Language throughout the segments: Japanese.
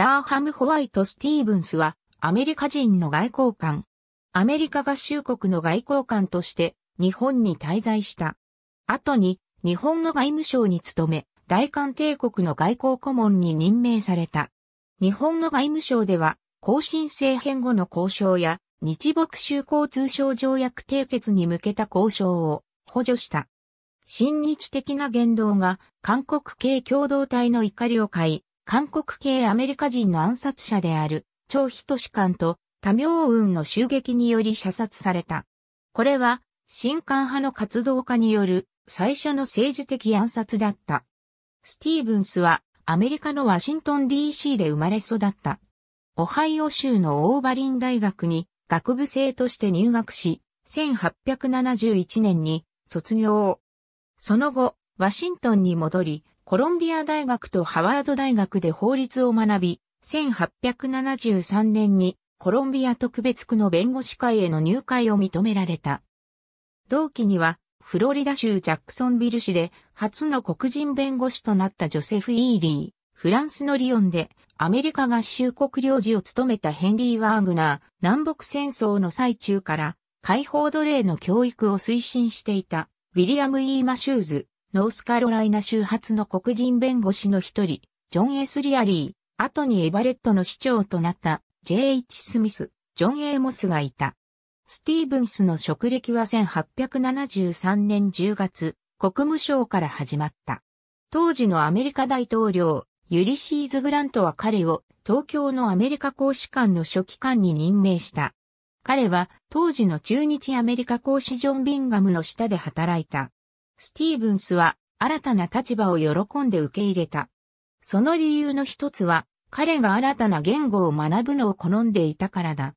ダーハム・ホワイト・スティーブンスは、アメリカ人の外交官。アメリカ合衆国の外交官として、日本に滞在した。後に、日本の外務省に勤め、大韓帝国の外交顧問に任命された。日本の外務省では、更新政変後の交渉や、日墨州交通商条約締結に向けた交渉を補助した。親日的な言動が韓国系共同体の怒りを買い、韓国系アメリカ人の暗殺者である、張都士官と多明雲の襲撃により射殺された。これは、新官派の活動家による最初の政治的暗殺だった。スティーブンスはアメリカのワシントン DC で生まれ育った。オハイオ州のオーバリン大学に学部生として入学し、1871年に卒業。その後、ワシントンに戻り、コロンビア大学とハワード大学で法律を学び、1873年にコロンビア特別区の弁護士会への入会を認められた。同期には、フロリダ州ジャクソンビル市で初の黒人弁護士となったジョセフ・イーリー、フランスのリヨンでアメリカ合衆国領事を務めたヘンリー・ワーグナー、南北戦争の最中から解放奴隷の教育を推進していたウィリアム・イー・マシューズ、ノースカロライナ州発の黒人弁護士の一人、ジョン・エスリアリー、後にエバレットの市長となった J.H. スミス、ジョン・エーモスがいた。スティーブンスの職歴は1873年10月、国務省から始まった。当時のアメリカ大統領、ユリシーズ・グラントは彼を東京のアメリカ公使館の書記官に任命した。彼は当時の中日アメリカ公使ジョン・ビンガムの下で働いた。スティーブンスは新たな立場を喜んで受け入れた。その理由の一つは、彼が新たな言語を学ぶのを好んでいたからだ。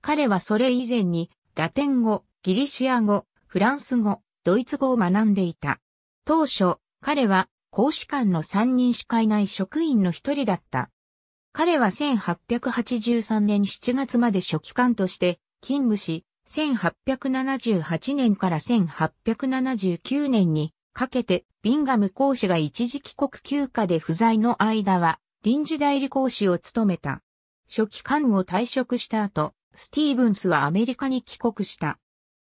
彼はそれ以前に、ラテン語、ギリシア語、フランス語、ドイツ語を学んでいた。当初、彼は、公使館の3人しかいない職員の一人だった。彼は1883年7月まで書記官として勤務し、1878年から1879年にかけて、ビンガム講師が一時帰国休暇で不在の間は、臨時代理講師を務めた。初期官を退職した後、スティーブンスはアメリカに帰国した。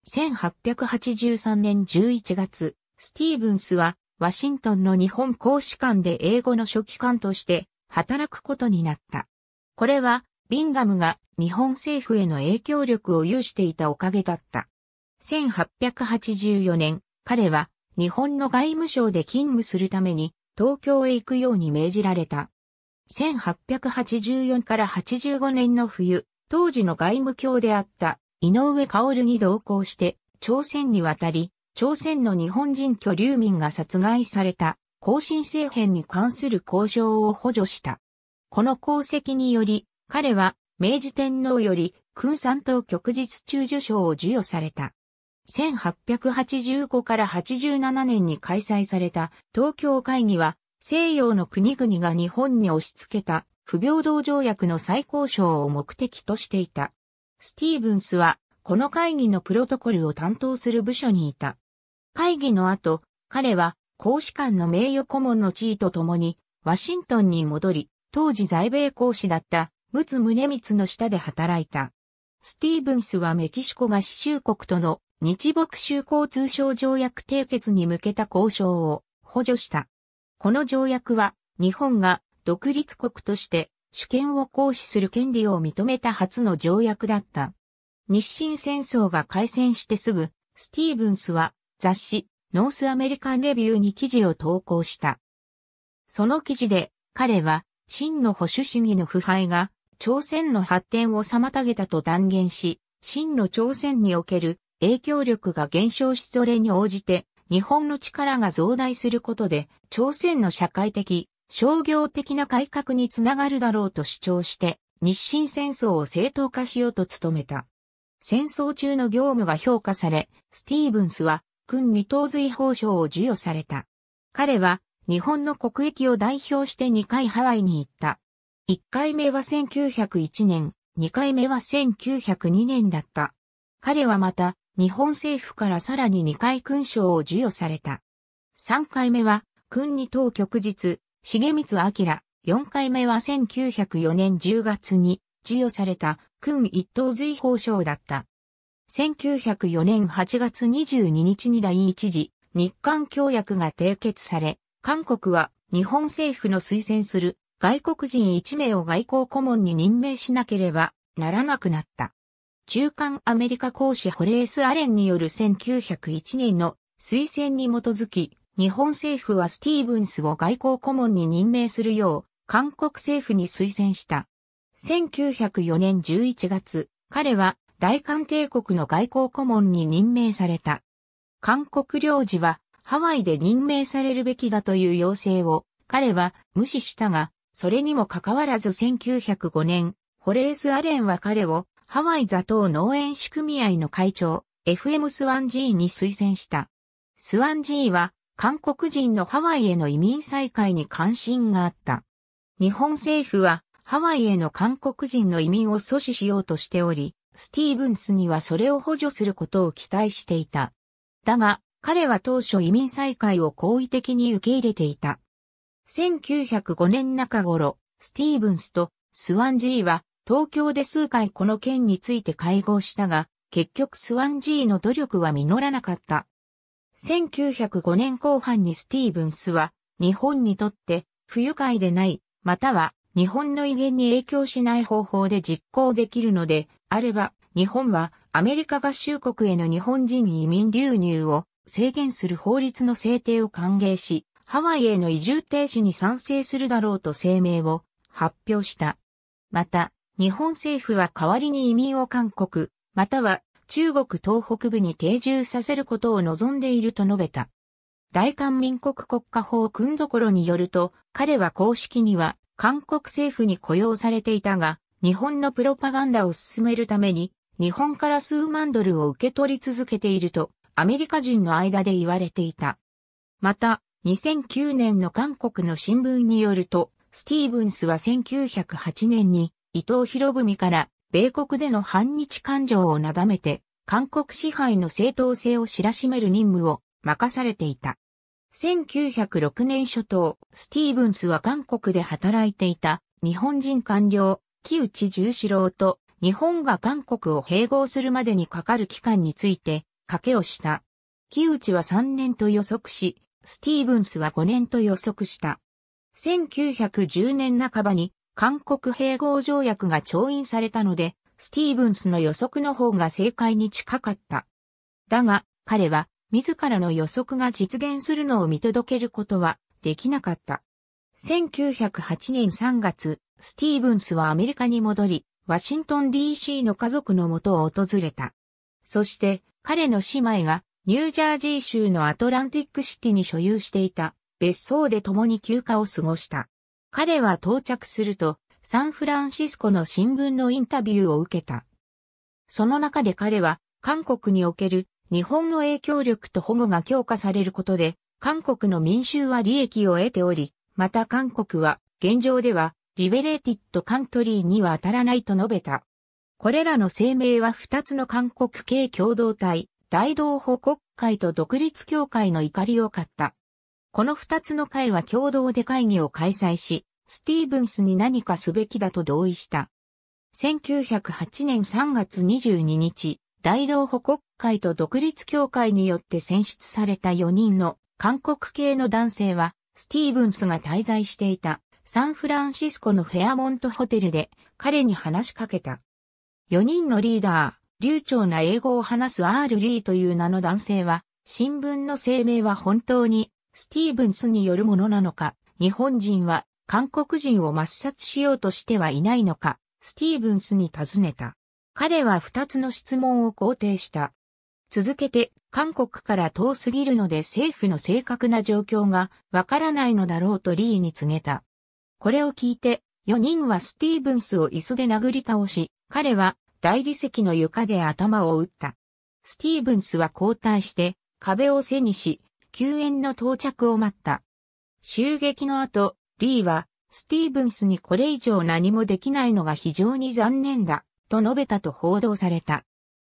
1883年11月、スティーブンスはワシントンの日本公使館で英語の初期官として働くことになった。これはビンガムが日本政府への影響力を有していたおかげだった。1884年、彼は日本の外務省で勤務するために東京へ行くように命じられた。1884から85年の冬、当時の外務卿であった井上薫に同行して朝鮮に渡り、朝鮮の日本人居留民が殺害された更新政変に関する交渉を補助した。この功績により彼は明治天皇より君三等旭日中受賞を授与された。1885から87年に開催された東京会議は西洋の国々が日本に押し付けた不平等条約の再交渉を目的としていた。スティーブンスはこの会議のプロトコルを担当する部署にいた。会議の後、彼は公使館の名誉顧問の地位とともにワシントンに戻り、当時在米公使だった陸奥宗光の下で働いた。スティーブンスはメキシコが合衆国との日牧州交通省条約締結に向けた交渉を補助した。この条約は日本が独立国として主権を行使する権利を認めた初の条約だった。日清戦争が開戦してすぐ、スティーブンスは雑誌ノースアメリカンレビューに記事を投稿した。その記事で彼は真の保守主義の腐敗が朝鮮の発展を妨げたと断言し、真の朝鮮における影響力が減少しそれに応じて日本の力が増大することで朝鮮の社会的、商業的な改革につながるだろうと主張して日清戦争を正当化しようと努めた。戦争中の業務が評価され、スティーブンスは軍に東髄報奨を授与された。彼は日本の国益を代表して2回ハワイに行った。1回目は1901年、2回目は1902年だった。彼はまた、日本政府からさらに2回勲章を授与された。3回目は、勲に当局日、重光明。4回目は1904年10月に授与された勲一等随法賞だった。1904年8月22日に第一次日韓協約が締結され、韓国は日本政府の推薦する外国人1名を外交顧問に任命しなければならなくなった。中間アメリカ公使ホレース・アレンによる1901年の推薦に基づき、日本政府はスティーブンスを外交顧問に任命するよう、韓国政府に推薦した。1904年11月、彼は大韓帝国の外交顧問に任命された。韓国領事はハワイで任命されるべきだという要請を彼は無視したが、それにもかかわらず1905年、ホレース・アレンは彼をハワイ座島農園主組合の会長、FM スワンジーに推薦した。スワンジーは韓国人のハワイへの移民再開に関心があった。日本政府はハワイへの韓国人の移民を阻止しようとしており、スティーブンスにはそれを補助することを期待していた。だが、彼は当初移民再開を好意的に受け入れていた。1905年中頃、スティーブンスとスワンジーは東京で数回この件について会合したが、結局スワンジーの努力は実らなかった。1905年後半にスティーブンスは日本にとって不愉快でない、または日本の威厳に影響しない方法で実行できるのであれば、日本はアメリカ合衆国への日本人移民流入を制限する法律の制定を歓迎し、ハワイへの移住停止に賛成するだろうと声明を発表した。また、日本政府は代わりに移民を韓国、または中国東北部に定住させることを望んでいると述べた。大韓民国国家法訓どころによると、彼は公式には韓国政府に雇用されていたが、日本のプロパガンダを進めるために、日本から数万ドルを受け取り続けていると、アメリカ人の間で言われていた。また、2009年の韓国の新聞によると、スティーブンスは1908年に伊藤博文から米国での反日感情をなだめて、韓国支配の正当性を知らしめる任務を任されていた。1906年初頭、スティーブンスは韓国で働いていた日本人官僚、木内十四郎と日本が韓国を併合するまでにかかる期間について、賭けをした。木内は3年と予測し、スティーブンスは5年と予測した。1910年半ばに韓国併合条約が調印されたので、スティーブンスの予測の方が正解に近かった。だが、彼は自らの予測が実現するのを見届けることはできなかった。1908年3月、スティーブンスはアメリカに戻り、ワシントン DC の家族のもとを訪れた。そして、彼の姉妹がニュージャージー州のアトランティックシティに所有していた別荘で共に休暇を過ごした。彼は到着するとサンフランシスコの新聞のインタビューを受けた。その中で彼は韓国における日本の影響力と保護が強化されることで韓国の民衆は利益を得ており、また韓国は現状ではリベレーティッドカントリーには当たらないと述べた。これらの声明は2つの韓国系共同体、大同保国会と独立協会の怒りを買った。この二つの会は共同で会議を開催し、スティーブンスに何かすべきだと同意した。1908年3月22日、大同保国会と独立協会によって選出された4人の韓国系の男性は、スティーブンスが滞在していたサンフランシスコのフェアモントホテルで彼に話しかけた。4人のリーダー、流暢な英語を話す R. リーという名の男性は、新聞の声明は本当にスティーブンスによるものなのか、日本人は韓国人を抹殺しようとしてはいないのか、スティーブンスに尋ねた。彼は二つの質問を肯定した。続けて、韓国から遠すぎるので政府の正確な状況がわからないのだろうとリーに告げた。これを聞いて、4人はスティーブンスを椅子で殴り倒し、彼は大理石の床で頭を打った。スティーブンスは交代して壁を背にし、救援の到着を待った。襲撃の後、リーは、スティーブンスにこれ以上何もできないのが非常に残念だ、と述べたと報道された。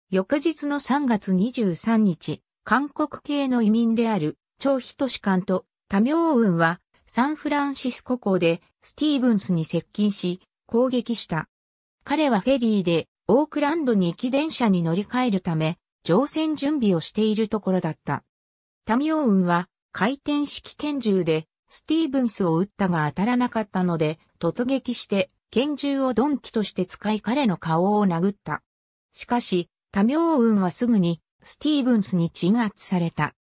翌日の3月23日、韓国系の移民である、張都士官と、多明雲は、サンフランシスコ港で、スティーブンスに接近し、攻撃した。彼はフェリーで、オークランドに行き電車に乗り換えるため、乗船準備をしているところだった。タミオ運は回転式拳銃でスティーブンスを撃ったが当たらなかったので突撃して拳銃を鈍器として使い彼の顔を殴った。しかし、タミオ運はすぐにスティーブンスに鎮圧された。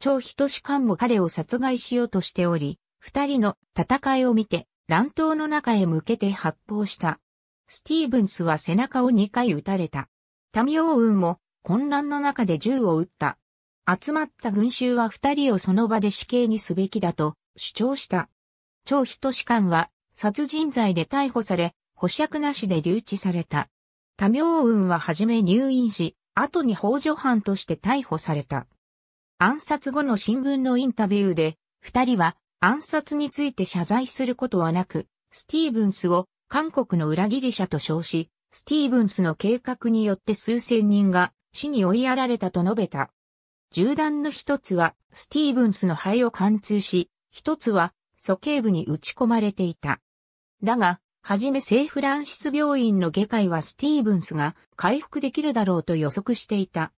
超人士官も彼を殺害しようとしており、二人の戦いを見て乱闘の中へ向けて発砲した。スティーブンスは背中を2回撃たれた。タミオウンも混乱の中で銃を撃った。集まった群衆は2人をその場で死刑にすべきだと主張した。張人士官は殺人罪で逮捕され、保釈なしで留置された。タミオウははじめ入院し、後に法助犯として逮捕された。暗殺後の新聞のインタビューで、二人は暗殺について謝罪することはなく、スティーブンスを韓国の裏切り者と称し、スティーブンスの計画によって数千人が死に追いやられたと述べた。銃弾の一つは、スティーブンスの肺を貫通し、一つは、鼠径部に打ち込まれていた。だが、はじめ聖フランシス病院の外科医はスティーブンスが回復できるだろうと予測していた。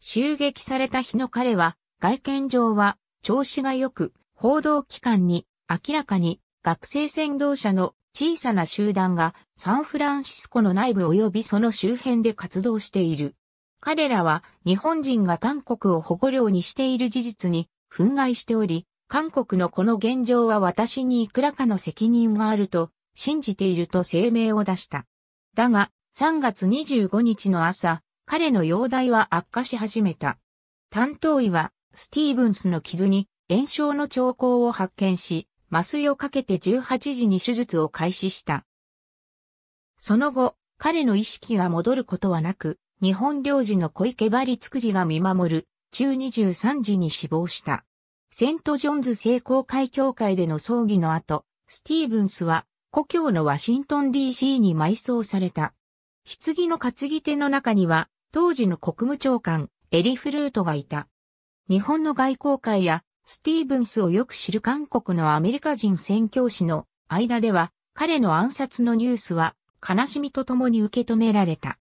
襲撃された日の彼は、外見上は調子が良く、報道機関に明らかに学生先導者の小さな集団がサンフランシスコの内部及びその周辺で活動している。彼らは日本人が韓国を保護領にしている事実に憤慨しており、韓国のこの現状は私にいくらかの責任があると信じていると声明を出した。だが、3月25日の朝、彼の容体は悪化し始めた。担当医は、スティーブンスの傷に炎症の兆候を発見し、麻酔をかけて18時に手術を開始した。その後、彼の意識が戻ることはなく、日本領事の小池張作りが見守る、中23時に死亡した。セントジョンズ聖公会協会での葬儀の後、スティーブンスは、故郷のワシントン DC に埋葬された。棺の担ぎ手の中には、当時の国務長官、エリフルートがいた。日本の外交会やスティーブンスをよく知る韓国のアメリカ人宣教師の間では、彼の暗殺のニュースは悲しみとともに受け止められた。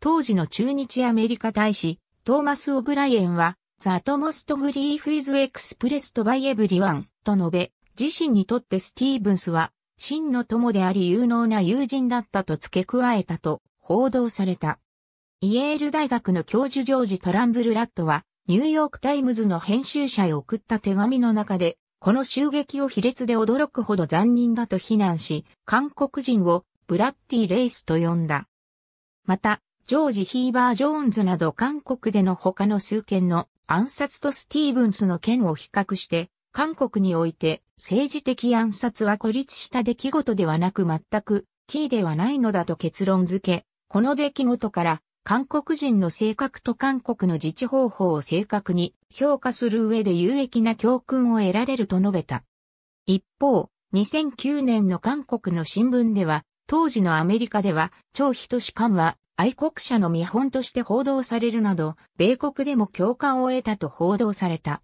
当時の中日アメリカ大使、トーマス・オブライエンは、ザ・トモスト・グリーフ・イズ・エクスプレス・ト・バイ・エブリワンと述べ、自身にとってスティーブンスは、真の友であり有能な友人だったと付け加えたと報道された。イエール大学の教授ジョージ・トランブル・ラットは、ニューヨークタイムズの編集者へ送った手紙の中で、この襲撃を卑劣で驚くほど残忍だと非難し、韓国人をブラッディ・レイスと呼んだ。また、ジョージ・ヒーバー・ジョーンズなど韓国での他の数件の暗殺とスティーブンスの件を比較して、韓国において政治的暗殺は孤立した出来事ではなく全くキーではないのだと結論付け、この出来事から韓国人の性格と韓国の自治方法を正確に評価する上で有益な教訓を得られると述べた。一方、2009年の韓国の新聞では、当時のアメリカでは、張等し官は愛国者の見本として報道されるなど、米国でも共感を得たと報道された。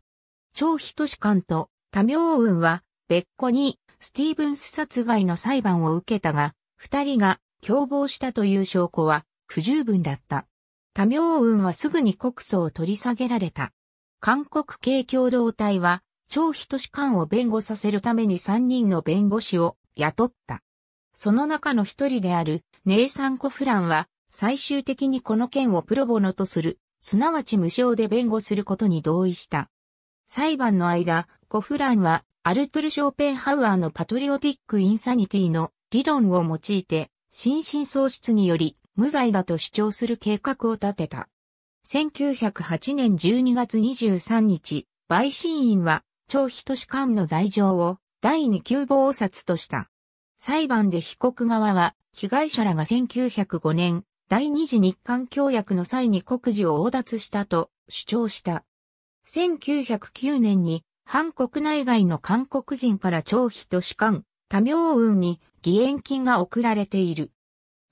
張等し官と多明雲は別個にスティーブンス殺害の裁判を受けたが、二人が共謀したという証拠は不十分だった。多明雲はすぐに国訴を取り下げられた。韓国系共同体は、張人。士官を弁護させるために3人の弁護士を雇った。その中の一人であるネイサン・コフランは、最終的にこの件をプロボノとする、すなわち無償で弁護することに同意した。裁判の間、コフランは、アルトゥル・ショーペンハウアーのパトリオティック・インサニティの理論を用いて、心神喪失により無罪だと主張する計画を立てた。1908年12月23日、陪審員は、張都市官の罪状を第二級謀殺とした。裁判で被告側は、被害者らが1905年、第二次日韓協約の際に国事を横奪したと主張した。1909年に、反国内外の韓国人から張飛都市官、多名運に義援金が送られている。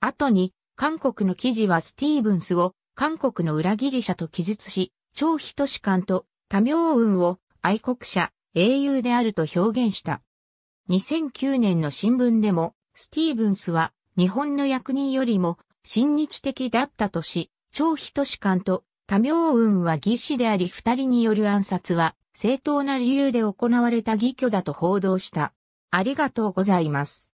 後に、韓国の記事はスティーブンスを韓国の裏切り者と記述し、張等士官と多名運を愛国者、英雄であると表現した。2009年の新聞でも、スティーブンスは日本の役人よりも親日的だったとし、張等士官と多名運は義士であり二人による暗殺は正当な理由で行われた義挙だと報道した。ありがとうございます。